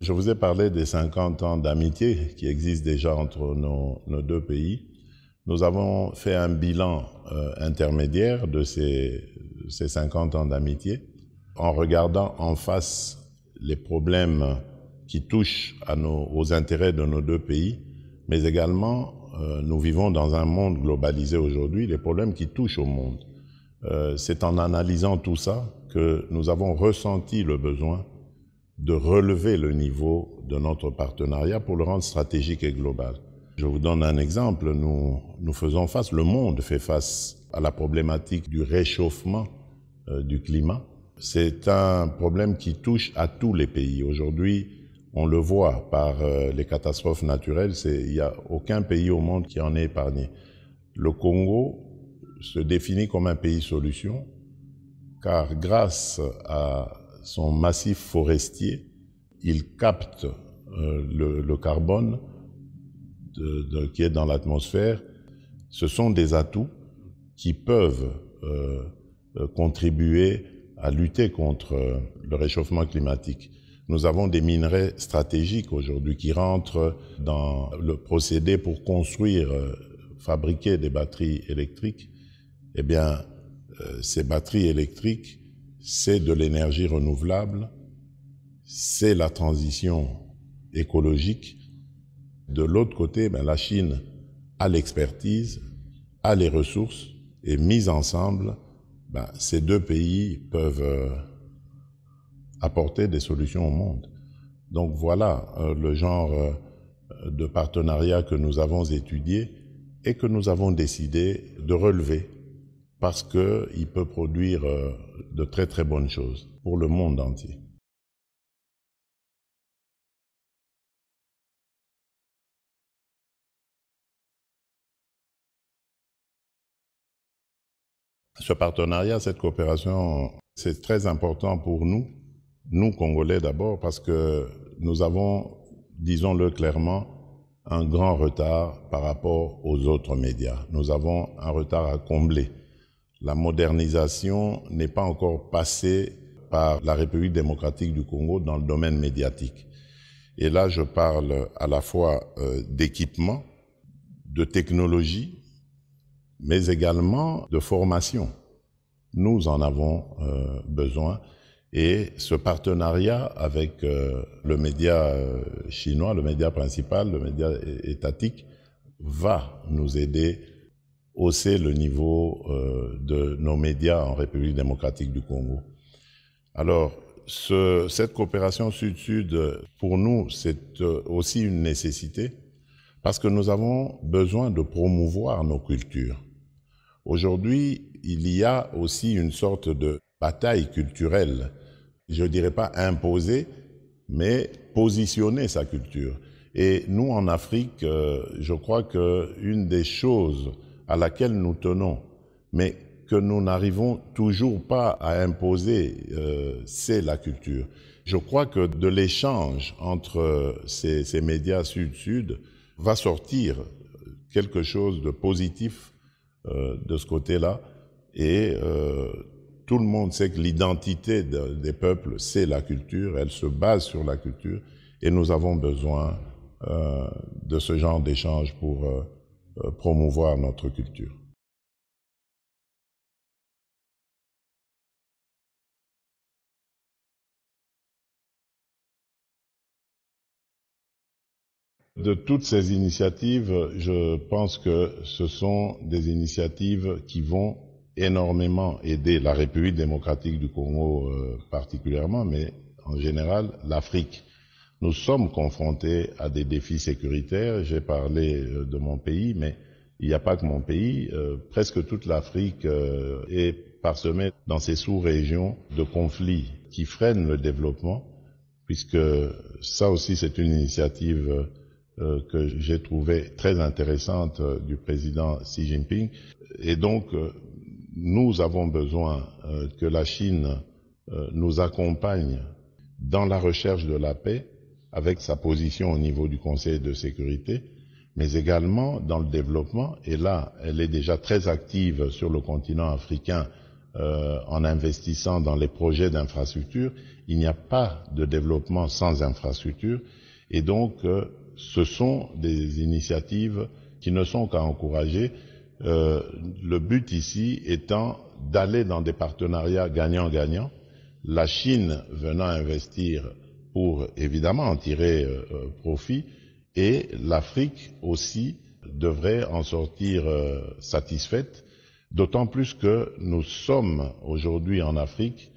Je vous ai parlé des 50 ans d'amitié qui existent déjà entre nos, deux pays. Nous avons fait un bilan euh, intermédiaire de ces, 50 ans d'amitié en regardant en face les problèmes qui touchent aux intérêts de nos deux pays, mais également euh, nous vivons dans un monde globalisé aujourd'hui, les problèmes qui touchent au monde. Euh, c'est en analysant tout ça que nous avons ressenti le besoin de relever le niveau de notre partenariat pour le rendre stratégique et global. Je vous donne un exemple. Nous, nous faisons face, le monde fait face à la problématique du réchauffement euh, du climat. C'est un problème qui touche à tous les pays. Aujourd'hui, on le voit par euh, les catastrophes naturelles, il n'y a aucun pays au monde qui en est épargné. Le Congo se définit comme un pays solution, car grâce à son massif forestier, il capte euh, le, carbone qui est dans l'atmosphère. Ce sont des atouts qui peuvent euh, euh, contribuer à lutter contre le réchauffement climatique. Nous avons des minerais stratégiques aujourd'hui qui rentrent dans le procédé pour construire, fabriquer des batteries électriques. Eh bien, ces batteries électriques c'est de l'énergie renouvelable, c'est la transition écologique. De l'autre côté, ben, la Chine a l'expertise, a les ressources, et mis ensemble, ben, ces deux pays peuvent euh, apporter des solutions au monde. Donc voilà euh, le genre euh, de partenariat que nous avons étudié et que nous avons décidé de relever parce qu'il peut produire euh, de très très bonnes choses pour le monde entier. Ce partenariat, cette coopération, c'est très important pour nous, nous Congolais d'abord, parce que nous avons, disons-le clairement, un grand retard par rapport aux autres médias. Nous avons un retard à combler. La modernisation n'est pas encore passée par la République démocratique du Congo dans le domaine médiatique. Et là, je parle à la fois euh, d'équipement, de technologie, mais également de formation. Nous en avons euh, besoin. Et ce partenariat avec euh, le média chinois, le média principal, le média étatique, va nous aider hausser le niveau euh, de nos médias en République démocratique du Congo. Alors, cette coopération sud-sud, pour nous, c'est euh, aussi une nécessité parce que nous avons besoin de promouvoir nos cultures. Aujourd'hui, il y a aussi une sorte de bataille culturelle, je ne dirais pas imposer, mais positionner sa culture. Et nous, en Afrique, euh, je crois qu'une des choses à laquelle nous tenons, mais que nous n'arrivons toujours pas à imposer, euh, c'est la culture. Je crois que de l'échange entre euh, ces, médias sud-sud va sortir quelque chose de positif euh, de ce côté-là. Et tout le monde sait que l'identité des peuples, c'est la culture, elle se base sur la culture, et nous avons besoin de ce genre d'échange pour euh, promouvoir notre culture. De toutes ces initiatives, je pense que ce sont des initiatives qui vont énormément aider la République démocratique du Congo euh, particulièrement, mais en général l'Afrique. Nous sommes confrontés à des défis sécuritaires. J'ai parlé euh, de mon pays, mais il n'y a pas que mon pays. Euh, presque toute l'Afrique euh, est parsemée dans ces sous-régions de conflits qui freinent le développement, puisque ça aussi c'est une initiative que j'ai trouvée très intéressante du président Xi Jinping. Et donc, nous avons besoin que la Chine nous accompagne dans la recherche de la paix, avec sa position au niveau du Conseil de sécurité, mais également dans le développement. Et là, elle est déjà très active sur le continent africain euh, en investissant dans les projets d'infrastructure. Il n'y a pas de développement sans infrastructure. Et donc, euh, ce sont des initiatives qui ne sont qu'à encourager. Euh, le but ici étant d'aller dans des partenariats gagnant-gagnant. La Chine venant investir pour évidemment en tirer euh, euh, profit et l'Afrique aussi devrait en sortir euh, satisfaite, d'autant plus que nous sommes aujourd'hui en Afrique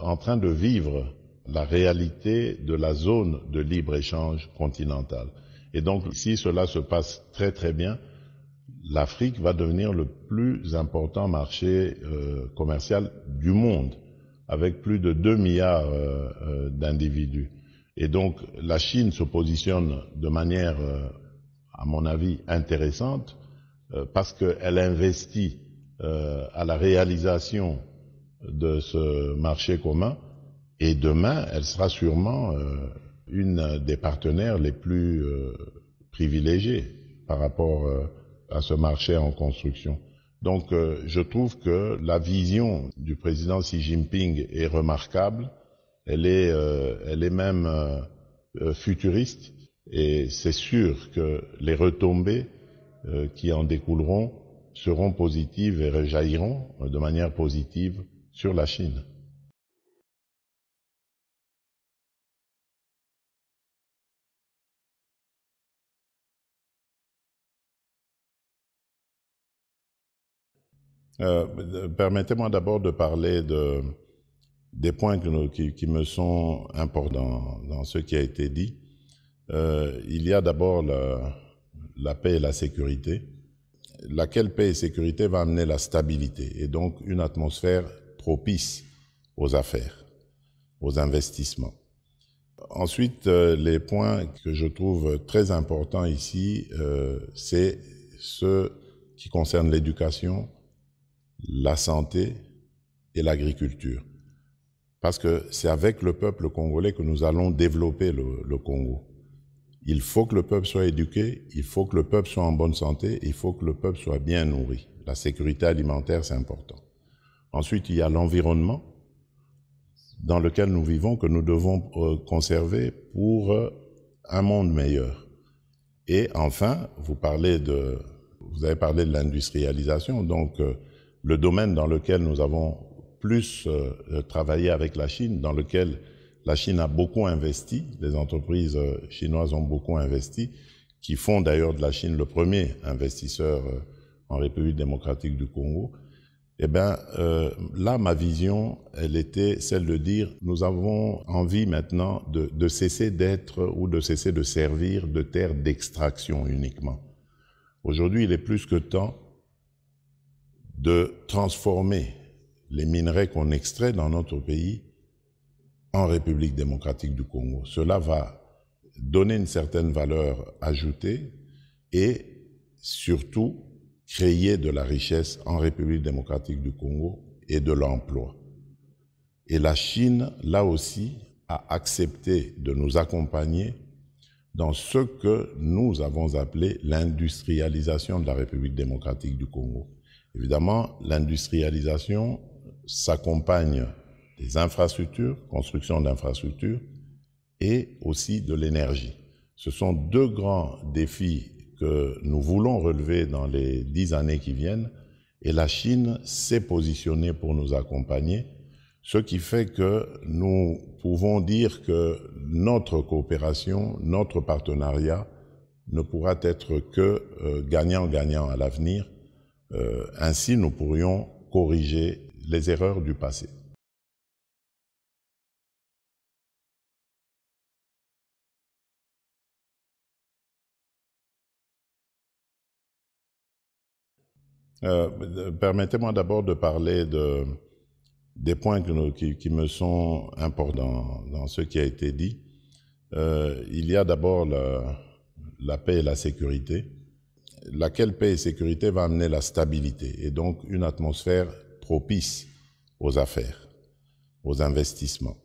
en train de vivre la réalité de la zone de libre-échange continentale. Et donc si cela se passe très très bien, l'Afrique va devenir le plus important marché commercial du monde avec plus de 2 milliards euh, euh, d'individus. Et donc la Chine se positionne de manière, euh, à mon avis, intéressante parce qu'elle investit à la réalisation de ce marché commun et demain, elle sera sûrement une des partenaires les plus privilégiés par rapport à ce marché en construction. Donc euh, je trouve que la vision du président Xi Jinping est remarquable, elle est, euh, elle est même euh, futuriste et c'est sûr que les retombées qui en découleront seront positives et réjailliront de manière positive sur la Chine. Euh, euh, permettez-moi d'abord de parler de, des points qui, me sont importants dans, ce qui a été dit. Euh, il y a d'abord la, paix et la sécurité. Laquelle paix et sécurité va amener la stabilité et donc une atmosphère propice aux affaires, aux investissements. Ensuite, les points que je trouve très importants ici, c'est ceux qui concernent l'éducation, la santé et l'agriculture. Parce que c'est avec le peuple congolais que nous allons développer le, Congo. Il faut que le peuple soit éduqué, il faut que le peuple soit en bonne santé, il faut que le peuple soit bien nourri. La sécurité alimentaire, c'est important. Ensuite, il y a l'environnement dans lequel nous vivons, que nous devons euh, conserver pour euh, un monde meilleur. Et enfin, vous vous avez parlé de l'industrialisation, donc euh, le domaine dans lequel nous avons plus euh, euh, travaillé avec la Chine, dans lequel la Chine a beaucoup investi, les entreprises euh, chinoises ont beaucoup investi, qui font d'ailleurs de la Chine le premier investisseur en République démocratique du Congo. Eh bien, là, ma vision, elle était celle de dire, nous avons envie maintenant de, de cesser d'être ou de cesser de servir de terre d'extraction uniquement. Aujourd'hui, il est plus que temps de transformer les minerais qu'on extrait dans notre pays en République démocratique du Congo. Cela va donner une certaine valeur ajoutée et surtout créer de la richesse en République démocratique du Congo et de l'emploi. Et la Chine, là aussi, a accepté de nous accompagner dans ce que nous avons appelé l'industrialisation de la République démocratique du Congo. Évidemment, l'industrialisation s'accompagne des infrastructures, construction d'infrastructures et aussi de l'énergie. Ce sont deux grands défis que nous voulons relever dans les dix années qui viennent et la Chine s'est positionnée pour nous accompagner, ce qui fait que nous pouvons dire que notre coopération, notre partenariat ne pourra être que euh, gagnant-gagnant à l'avenir euh, ainsi, nous pourrions corriger les erreurs du passé. Euh, permettez-moi d'abord de parler des points qui, me sont importants dans, ce qui a été dit. Euh, il y a d'abord la, paix et la sécurité laquelle paix et sécurité va amener la stabilité et donc une atmosphère propice aux affaires, aux investissements.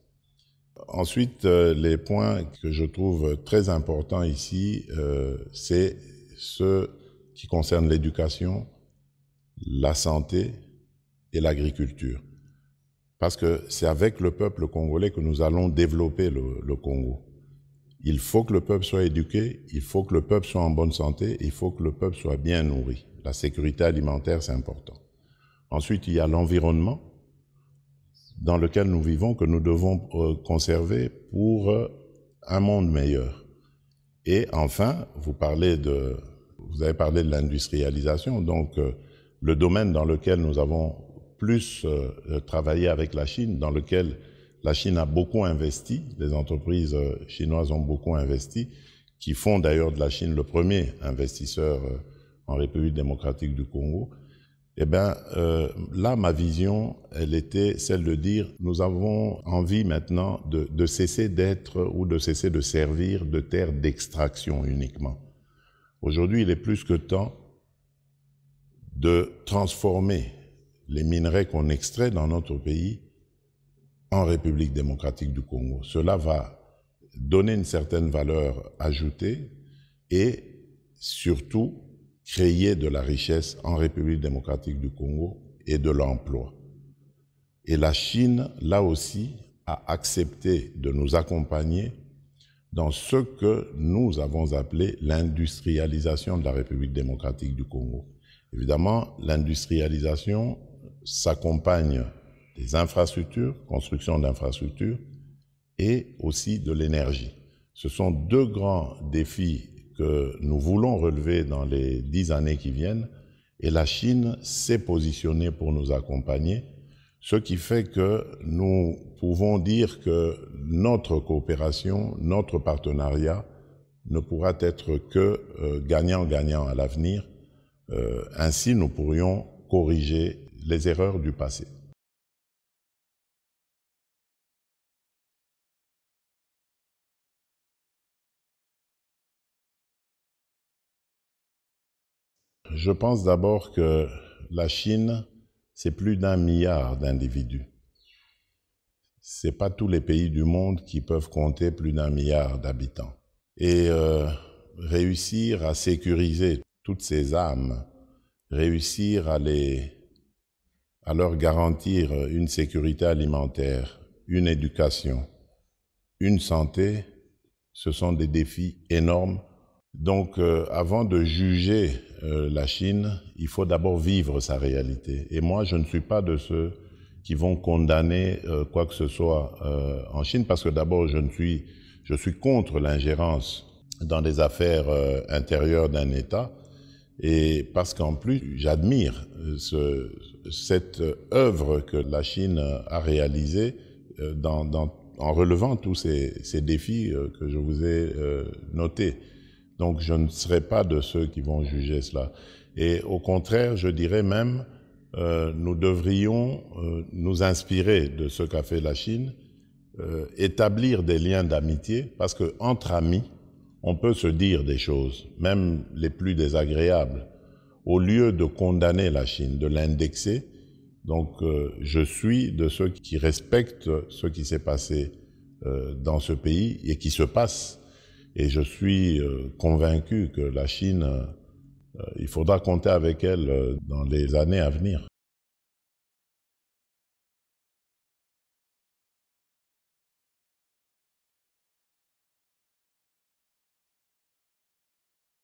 Ensuite, euh, les points que je trouve très importants ici, euh, c'est ceux qui concernent l'éducation, la santé et l'agriculture. Parce que c'est avec le peuple congolais que nous allons développer le Congo. Il faut que le peuple soit éduqué, il faut que le peuple soit en bonne santé, il faut que le peuple soit bien nourri. La sécurité alimentaire, c'est important. Ensuite, il y a l'environnement dans lequel nous vivons, que nous devons euh, conserver pour euh, un monde meilleur. Et enfin, vous avez parlé de l'industrialisation, donc euh, le domaine dans lequel nous avons plus travaillé avec la Chine, dans lequel la Chine a beaucoup investi, les entreprises euh, chinoises ont beaucoup investi, qui font d'ailleurs de la Chine le premier investisseur euh, en République démocratique du Congo. Eh bien, euh, là, ma vision, elle était celle de dire, nous avons envie maintenant de cesser d'être ou de cesser de servir de terre d'extraction uniquement. Aujourd'hui, il est plus que temps de transformer les minerais qu'on extrait dans notre pays en République démocratique du Congo. Cela va donner une certaine valeur ajoutée et surtout créer de la richesse en République démocratique du Congo et de l'emploi. Et la Chine, là aussi, a accepté de nous accompagner dans ce que nous avons appelé l'industrialisation de la République démocratique du Congo. Évidemment, l'industrialisation s'accompagne des infrastructures, construction d'infrastructures, et aussi de l'énergie. Ce sont deux grands défis que nous voulons relever dans les dix années qui viennent, et la Chine s'est positionnée pour nous accompagner, ce qui fait que nous pouvons dire que notre coopération, notre partenariat ne pourra être que euh, gagnant-gagnant à l'avenir. Euh, ainsi, nous pourrions corriger les erreurs du passé. je pense d'abord que la Chine, c'est plus d'un milliard d'individus. Ce n'est pas tous les pays du monde qui peuvent compter plus d'un milliard d'habitants. Et euh, réussir à sécuriser toutes ces âmes, réussir à, les, à leur garantir une sécurité alimentaire, une éducation, une santé, ce sont des défis énormes donc, euh, avant de juger euh, la Chine, il faut d'abord vivre sa réalité. Et moi, je ne suis pas de ceux qui vont condamner euh, quoi que ce soit en Chine, parce que d'abord, je suis, je suis contre l'ingérence dans les affaires intérieures d'un État, et parce qu'en plus, j'admire ce, cette œuvre que la Chine a réalisée dans, dans, en relevant tous ces, ces défis que je vous ai notés. Donc je ne serai pas de ceux qui vont juger cela. Et au contraire, je dirais même, euh, nous devrions euh, nous inspirer de ce qu'a fait la Chine, euh, établir des liens d'amitié, parce que entre amis, on peut se dire des choses, même les plus désagréables. Au lieu de condamner la Chine, de l'indexer, donc je suis de ceux qui respectent ce qui s'est passé dans ce pays et qui se passe et je suis euh, convaincu que la Chine, euh, euh, il faudra compter avec elle dans les années à venir.